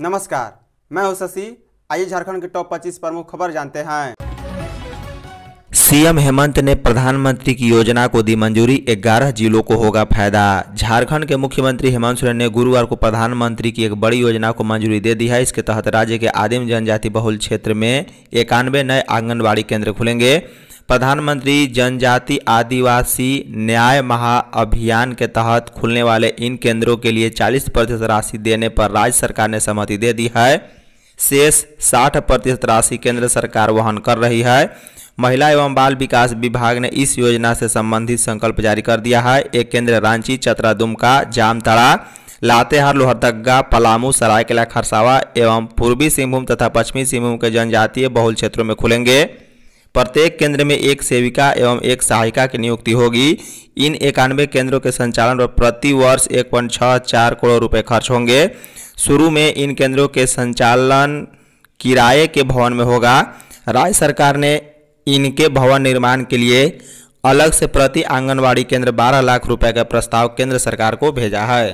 नमस्कार मैं हूं शशि आइए झारखंड के टॉप 25 प्रमुख खबर जानते हैं सीएम हेमंत ने प्रधानमंत्री की योजना को दी मंजूरी 11 जिलों को होगा फायदा झारखंड के मुख्यमंत्री हेमंत सोरेन ने गुरुवार को प्रधानमंत्री की एक बड़ी योजना को मंजूरी दे दी है इसके तहत राज्य के आदिम जनजाति बहुल क्षेत्र में इक्यानवे नए आंगनबाड़ी केंद्र खुलेंगे प्रधानमंत्री जनजाति आदिवासी न्याय महाअभियान के तहत खुलने वाले इन केंद्रों के लिए 40 प्रतिशत राशि देने पर राज्य सरकार ने सहमति दे दी है शेष 60 प्रतिशत राशि केंद्र सरकार वहन कर रही है महिला एवं बाल विकास विभाग ने इस योजना से संबंधित संकल्प जारी कर दिया है एक केंद्र रांची चतरा दुमका जामतरा लातेहार लोहरदगा पलामू सरायकेला खरसावा एवं पूर्वी सिंहभूम तथा पश्चिमी सिंहभूम के जनजातीय बहुल क्षेत्रों में खुलेंगे प्रत्येक केंद्र में एक सेविका एवं एक सहायिका की नियुक्ति होगी इन इक्यानवे केंद्रों के संचालन पर प्रति वर्ष एक पॉइंट छः चार करोड़ रुपए खर्च होंगे शुरू में इन केंद्रों के संचालन किराए के भवन में होगा राज्य सरकार ने इनके भवन निर्माण के लिए अलग से प्रति आंगनवाड़ी केंद्र 12 लाख रुपए का प्रस्ताव केंद्र सरकार को भेजा है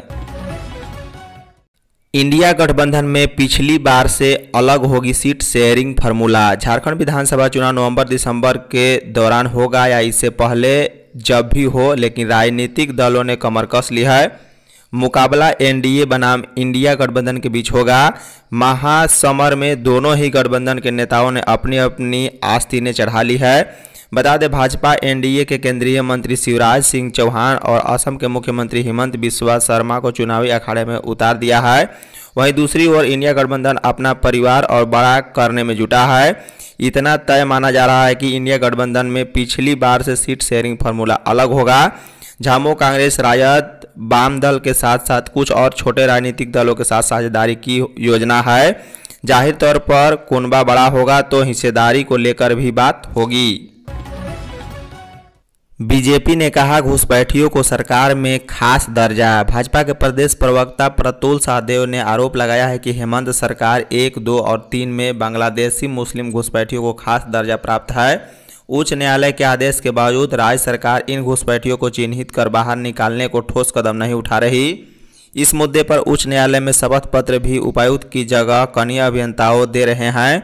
इंडिया गठबंधन में पिछली बार से अलग होगी सीट शेयरिंग फार्मूला झारखंड विधानसभा चुनाव नवंबर दिसंबर के दौरान होगा या इससे पहले जब भी हो लेकिन राजनीतिक दलों ने कमर कस ली है मुकाबला एनडीए बनाम इंडिया गठबंधन के बीच होगा महासमर में दोनों ही गठबंधन के नेताओं ने अपनी अपनी आस्तीनें चढ़ा ली है बता दें भाजपा एनडीए के केंद्रीय मंत्री शिवराज सिंह चौहान और असम के मुख्यमंत्री हेमंत बिस्वा शर्मा को चुनावी अखाड़े में उतार दिया है वहीं दूसरी ओर इंडिया गठबंधन अपना परिवार और बड़ा करने में जुटा है इतना तय माना जा रहा है कि इंडिया गठबंधन में पिछली बार से सीट शेयरिंग फार्मूला अलग होगा झामो कांग्रेस रायत वाम दल के साथ साथ कुछ और छोटे राजनीतिक दलों के साथ साझेदारी की योजना है जाहिर तौर पर कोनबा बड़ा होगा तो हिस्सेदारी को लेकर भी बात होगी बीजेपी ने कहा घुसपैठियों को सरकार में खास दर्जा भाजपा के प्रदेश प्रवक्ता प्रतुल सहदेव ने आरोप लगाया है कि हेमंत सरकार एक दो और तीन में बांग्लादेशी मुस्लिम घुसपैठियों को खास दर्जा प्राप्त है उच्च न्यायालय के आदेश के बावजूद राज्य सरकार इन घुसपैठियों को चिन्हित कर बाहर निकालने को ठोस कदम नहीं उठा रही इस मुद्दे पर उच्च न्यायालय में शपथ पत्र भी उपायुक्त की जगह कनीय अभियंताओं दे रहे हैं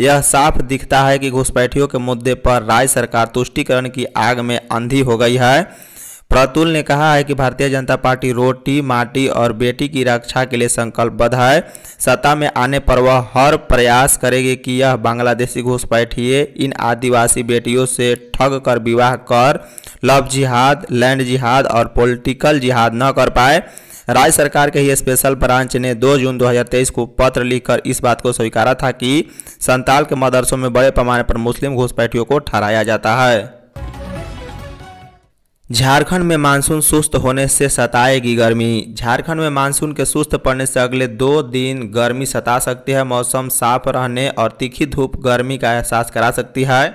यह साफ दिखता है कि घुसपैठियों के मुद्दे पर राज्य सरकार तुष्टिकरण की आग में अंधी हो गई है प्रतुल ने कहा है कि भारतीय जनता पार्टी रोटी माटी और बेटी की रक्षा के लिए संकल्पबद्ध है सत्ता में आने पर वह हर प्रयास करेगी कि यह बांग्लादेशी घुसपैठिए इन आदिवासी बेटियों से ठग कर विवाह कर लव जिहाद लैंड जिहाद और पॉलिटिकल जिहाद न कर पाए राज्य सरकार के ही स्पेशल ब्रांच ने 2 जून 2023 को पत्र लिखकर इस बात को स्वीकारा था कि संताल के मदरसों में बड़े पैमाने पर मुस्लिम घुसपैठियों को ठहराया जाता है झारखंड में मानसून सुस्त होने से सताएगी गर्मी झारखंड में मानसून के सुस्त पड़ने से अगले दो दिन गर्मी सता सकती है मौसम साफ रहने और तीखी धूप गर्मी का एहसास करा सकती है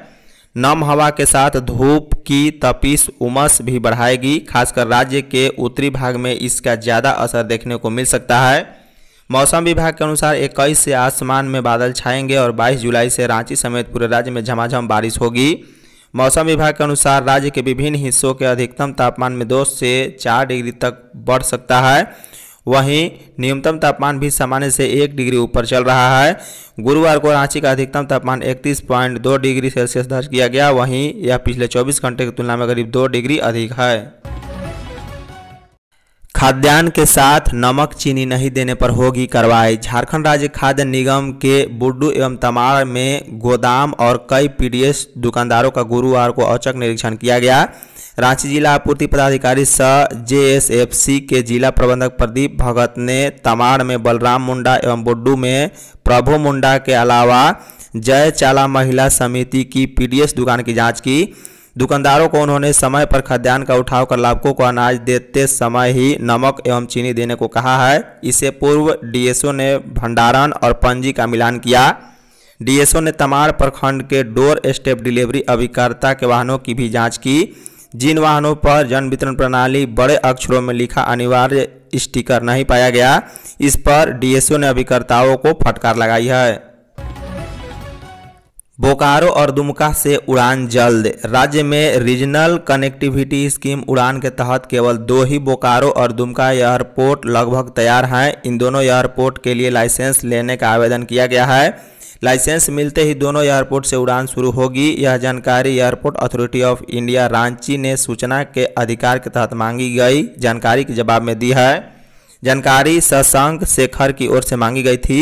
नम हवा के साथ धूप की तपिश उमस भी बढ़ाएगी खासकर राज्य के उत्तरी भाग में इसका ज़्यादा असर देखने को मिल सकता है मौसम विभाग के अनुसार इक्कीस से आसमान में बादल छाएंगे और 22 जुलाई से रांची समेत पूरे राज्य में झमाझम बारिश होगी मौसम विभाग के अनुसार राज्य के विभिन्न हिस्सों के अधिकतम तापमान में दो से चार डिग्री तक बढ़ सकता है वहीं न्यूनतम तापमान भी सामान्य से एक डिग्री ऊपर चल रहा है गुरुवार को रांची का अधिकतम तापमान 31.2 डिग्री सेल्सियस दर्ज किया गया वहीं यह पिछले 24 घंटे की तुलना में करीब 2 डिग्री अधिक है खाद्यान्न के साथ नमक चीनी नहीं देने पर होगी कार्रवाई झारखंड राज्य खाद्य निगम के बुड्डू एवं तमाड़ में गोदाम और कई पीडीएस दुकानदारों का गुरुवार को औचक निरीक्षण किया गया रांची जिला आपूर्ति पदाधिकारी एफ सी के जिला प्रबंधक प्रदीप भगत ने तमाड़ में बलराम मुंडा एवं बुड्डू में प्रभु मुंडा के अलावा जय चाला महिला समिति की पीडीएस दुकान की जांच की दुकानदारों को उन्होंने समय पर खाद्यान्न का उठाव कर लाभकों को अनाज देते समय ही नमक एवं चीनी देने को कहा है इससे पूर्व डीएसओ ने भंडारण और पंजी का मिलान किया डीएसओ ने तमाड़ प्रखंड के डोर स्टेप डिलीवरी अभिकर्ता के वाहनों की भी जांच की जिन वाहनों पर जन वितरण प्रणाली बड़े अक्षरों में लिखा अनिवार्य स्टिकर नहीं पाया गया इस पर डीएसओ ने अभिकर्ताओं को फटकार लगाई है बोकारो और दुमका से उड़ान जल्द राज्य में रीजनल कनेक्टिविटी स्कीम उड़ान के तहत केवल दो ही बोकारो और दुमका एयरपोर्ट लगभग तैयार हैं इन दोनों एयरपोर्ट के लिए लाइसेंस लेने का आवेदन किया गया है लाइसेंस मिलते ही दोनों एयरपोर्ट से उड़ान शुरू होगी यह जानकारी airport authority of India Ranchi ने सूचना के अधिकार के तहत मांगी गई जानकारी के जवाब में दी है जानकारी सशंक शेखर की ओर से मांगी गई थी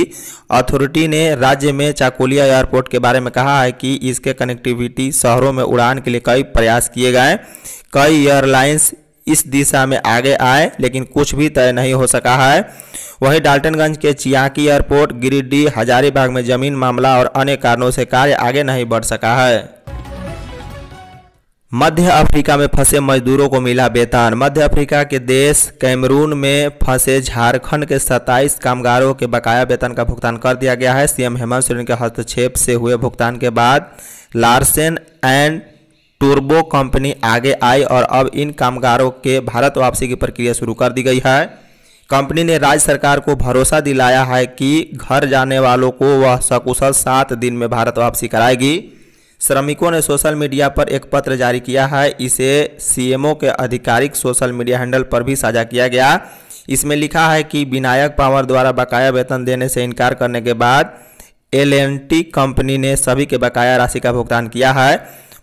अथॉरिटी ने राज्य में चाकुलिया एयरपोर्ट के बारे में कहा है कि इसके कनेक्टिविटी शहरों में उड़ान के लिए कई प्रयास किए गए कई एयरलाइंस इस दिशा में आगे आए लेकिन कुछ भी तय नहीं हो सका है वहीं डाल्टनगंज के चियाकी एयरपोर्ट गिरिडीह हजारीबाग में जमीन मामला और अन्य कारणों से कार्य आगे नहीं बढ़ सका है मध्य अफ्रीका में फंसे मजदूरों को मिला वेतन मध्य अफ्रीका के देश कैमरून में फंसे झारखंड के 27 कामगारों के बकाया वेतन का भुगतान कर दिया गया है सीएम हेमंत सोरेन के हस्तक्षेप से हुए भुगतान के बाद लार्सेन एंड टूर्बो कंपनी आगे आई और अब इन कामगारों के भारत वापसी की प्रक्रिया शुरू कर दी गई है कंपनी ने राज्य सरकार को भरोसा दिलाया है कि घर जाने वालों को वह सकुशल सात दिन में भारत वापसी कराएगी श्रमिकों ने सोशल मीडिया पर एक पत्र जारी किया है इसे सीएमओ के आधिकारिक सोशल मीडिया हैंडल पर भी साझा किया गया इसमें लिखा है कि विनायक पावर द्वारा बकाया वेतन देने से इनकार करने के बाद एल कंपनी ने सभी के बकाया राशि का भुगतान किया है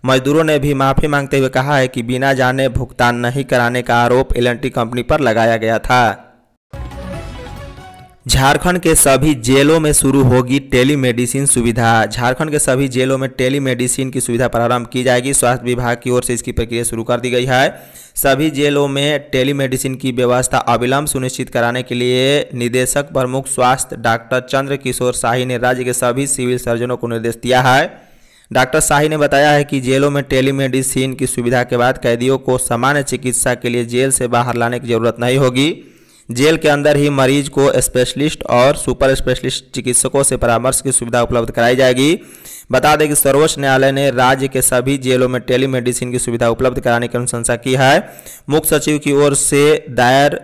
मजदूरों ने भी माफ़ी मांगते हुए कहा है कि बिना जाने भुगतान नहीं कराने का आरोप एल कंपनी पर लगाया गया था झारखंड के सभी जेलों में शुरू होगी टेलीमेडिसिन सुविधा झारखंड के सभी जेलों में टेलीमेडिसिन की सुविधा प्रारंभ की जाएगी स्वास्थ्य विभाग की ओर से इसकी प्रक्रिया शुरू कर दी गई है सभी जेलों में टेलीमेडिसिन की व्यवस्था अविलंब सुनिश्चित कराने के लिए निदेशक प्रमुख स्वास्थ्य डॉक्टर चंद्र किशोर शाही ने राज्य के सभी सिविल सर्जनों को निर्देश दिया है डॉक्टर शाही ने बताया है कि जेलों में टेलीमेडिसिन की सुविधा के बाद कैदियों को सामान्य चिकित्सा के लिए जेल से बाहर लाने की जरूरत नहीं होगी जेल के अंदर ही मरीज को स्पेशलिस्ट और सुपर स्पेशलिस्ट चिकित्सकों से परामर्श की सुविधा उपलब्ध कराई जाएगी बता दें कि सर्वोच्च न्यायालय ने राज्य के सभी जेलों में टेलीमेडिसिन की सुविधा उपलब्ध कराने की अनुशंसा की है मुख्य सचिव की ओर से दायर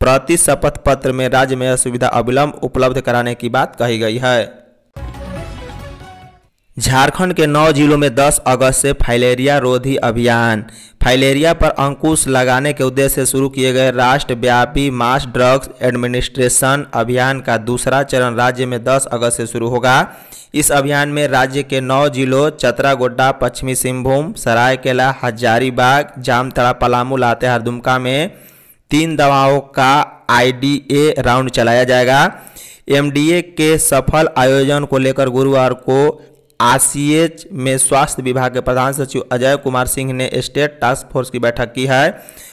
प्रति शपथ पत्र में राज्य में यह सुविधा अविलंब उपलब्ध कराने की बात कही गई है झारखंड के नौ जिलों में 10 अगस्त से फाइलेरिया रोधी अभियान फाइलेरिया पर अंकुश लगाने के उद्देश्य से शुरू किए गए राष्ट्रव्यापी मास ड्रग्स एडमिनिस्ट्रेशन अभियान का दूसरा चरण राज्य में 10 अगस्त से शुरू होगा इस अभियान में राज्य के नौ जिलों चतरा गोड्डा पश्चिमी सिंहभूम सरायकेला हजारीबाग जामतड़ा पलामू लातेहार दुमका में तीन दवाओं का आई राउंड चलाया जाएगा एमडीए के सफल आयोजन को लेकर गुरुवार को आसीएच में स्वास्थ्य विभाग के प्रधान सचिव अजय कुमार सिंह ने स्टेट टास्क फोर्स की बैठक की है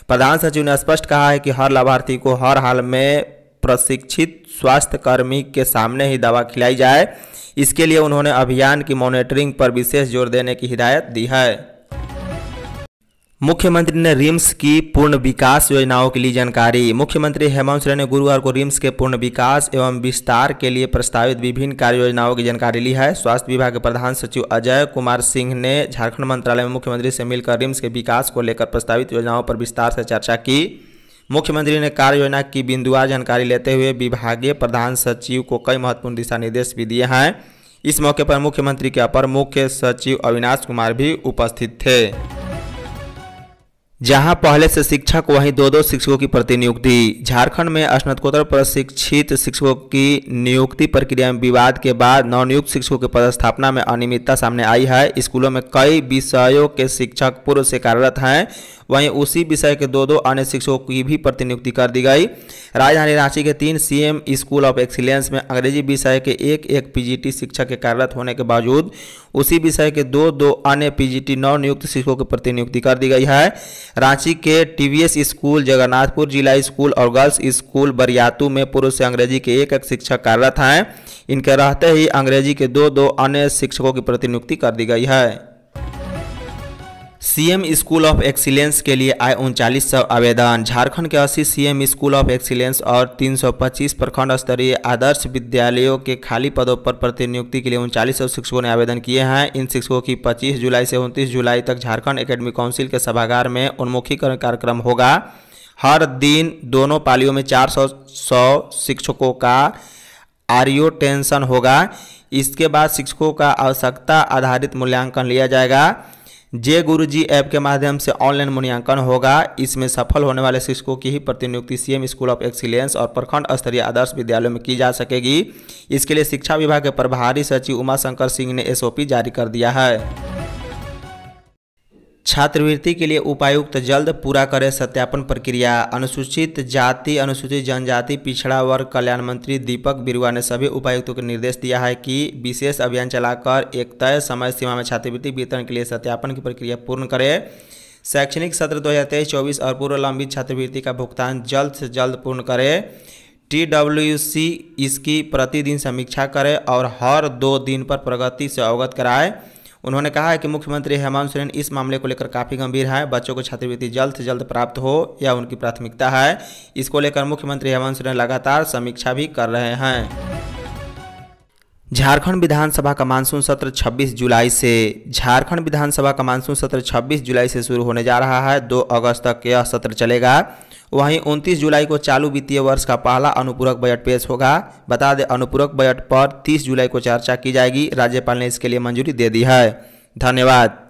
प्रधान सचिव ने स्पष्ट कहा है कि हर लाभार्थी को हर हाल में प्रशिक्षित स्वास्थ्य कर्मी के सामने ही दवा खिलाई जाए इसके लिए उन्होंने अभियान की मॉनिटरिंग पर विशेष जोर देने की हिदायत दी है मुख्यमंत्री ने रिम्स की पूर्ण विकास योजनाओं के लिए जानकारी मुख्यमंत्री हेमंत सोरेन ने गुरुवार को रिम्स के पूर्ण विकास एवं विस्तार के लिए प्रस्तावित विभिन्न कार्य योजनाओं की जानकारी ली है स्वास्थ्य विभाग के प्रधान सचिव अजय कुमार सिंह ने झारखंड मंत्रालय में मुख्यमंत्री से मिलकर रिम्स के विकास को लेकर प्रस्तावित योजनाओं पर विस्तार से चर्चा की मुख्यमंत्री ने कार्य योजना की बिंदुवार जानकारी लेते हुए विभागीय प्रधान सचिव को कई महत्वपूर्ण दिशा निर्देश भी दिए हैं इस मौके पर मुख्यमंत्री के अपर मुख्य सचिव अविनाश कुमार भी उपस्थित थे जहां पहले से शिक्षक वहीं दो दो शिक्षकों की प्रतिनियुक्ति झारखंड में स्नातकोत्तर प्रशिक्षित शिक्षकों की नियुक्ति प्रक्रिया में विवाद के बाद नवनियुक्त शिक्षकों की पदस्थापना में अनियमितता सामने आई है स्कूलों में कई विषयों के शिक्षक पूर्व से कार्यरत हैं वहीं उसी विषय के दो दो अन्य शिक्षकों की भी प्रतिनियुक्ति कर दी गई राजधानी रांची के तीन सीएम स्कूल ऑफ एक्सीलेंस में अंग्रेजी विषय के एक एक पीजीटी शिक्षक के कार्यरत होने के बावजूद उसी विषय के दो दो अन्य पीजीटी नवनियुक्त शिक्षकों की प्रतिनियुक्ति कर दी गई है रांची के टीवीएस स्कूल जगन्नाथपुर जिला स्कूल और गर्ल्स स्कूल बरियातू में पूर्व से अंग्रेजी के एक एक शिक्षक कार्यरत हैं इनके रहते ही अंग्रेजी के दो दो अन्य शिक्षकों की प्रतिनियुक्ति कर दी गई है सीएम स्कूल ऑफ एक्सीलेंस के लिए आए उनचालीस सौ आवेदन झारखंड के अस्सी सीएम स्कूल ऑफ एक्सीलेंस और 325 प्रखंड स्तरीय आदर्श विद्यालयों के खाली पदों पर प्रतिनियुक्ति के लिए उनचालीस सौ शिक्षकों ने आवेदन किए हैं इन शिक्षकों की 25 जुलाई से उनतीस जुलाई तक झारखंड एकेडमी काउंसिल के सभागार में उन्मुखीकरण कार्यक्रम होगा हर दिन दोनों पालियों में चार सौ शिक्षकों का आरियो टेंशन होगा इसके बाद शिक्षकों का आवश्यकता आधारित मूल्यांकन लिया जाएगा जे गुरुजी ऐप के माध्यम से ऑनलाइन मूल्यांकन होगा इसमें सफल होने वाले शिक्षकों की ही प्रतिनियुक्ति सीएम स्कूल ऑफ एक्सीलेंस और प्रखंड स्तरीय आदर्श विद्यालयों में की जा सकेगी इसके लिए शिक्षा विभाग के प्रभारी सचिव उमा शंकर सिंह ने एसओपी जारी कर दिया है छात्रवृत्ति के लिए उपायुक्त जल्द पूरा करें सत्यापन प्रक्रिया अनुसूचित जाति अनुसूचित जनजाति पिछड़ा वर्ग कल्याण मंत्री दीपक बिरुआ ने सभी उपायुक्तों को निर्देश दिया है कि विशेष अभियान चलाकर एक तय समय सीमा में छात्रवृत्ति वितरण के लिए सत्यापन की प्रक्रिया पूर्ण करें शैक्षणिक सत्र दो हज़ार और पूर्व लंबित छात्रवृत्ति का भुगतान जल्द से जल्द पूर्ण करें टी इसकी प्रतिदिन समीक्षा करें और हर दो दिन पर प्रगति से अवगत कराएँ उन्होंने कहा है कि मुख्यमंत्री हेमंत सोरेन इस मामले को लेकर काफ़ी गंभीर हैं बच्चों को छात्रवृत्ति जल्द से जल्द प्राप्त हो यह उनकी प्राथमिकता है इसको लेकर मुख्यमंत्री हेमंत सोरेन लगातार समीक्षा भी कर रहे हैं झारखंड विधानसभा का मानसून सत्र 26 जुलाई से झारखंड विधानसभा का मानसून सत्र 26 जुलाई से शुरू होने जा रहा है 2 अगस्त तक यह सत्र चलेगा वहीं 29 जुलाई को चालू वित्तीय वर्ष का पहला अनुपूरक बजट पेश होगा बता दें अनुपूरक बजट पर 30 जुलाई को चर्चा की जाएगी राज्यपाल ने इसके लिए मंजूरी दे दी है धन्यवाद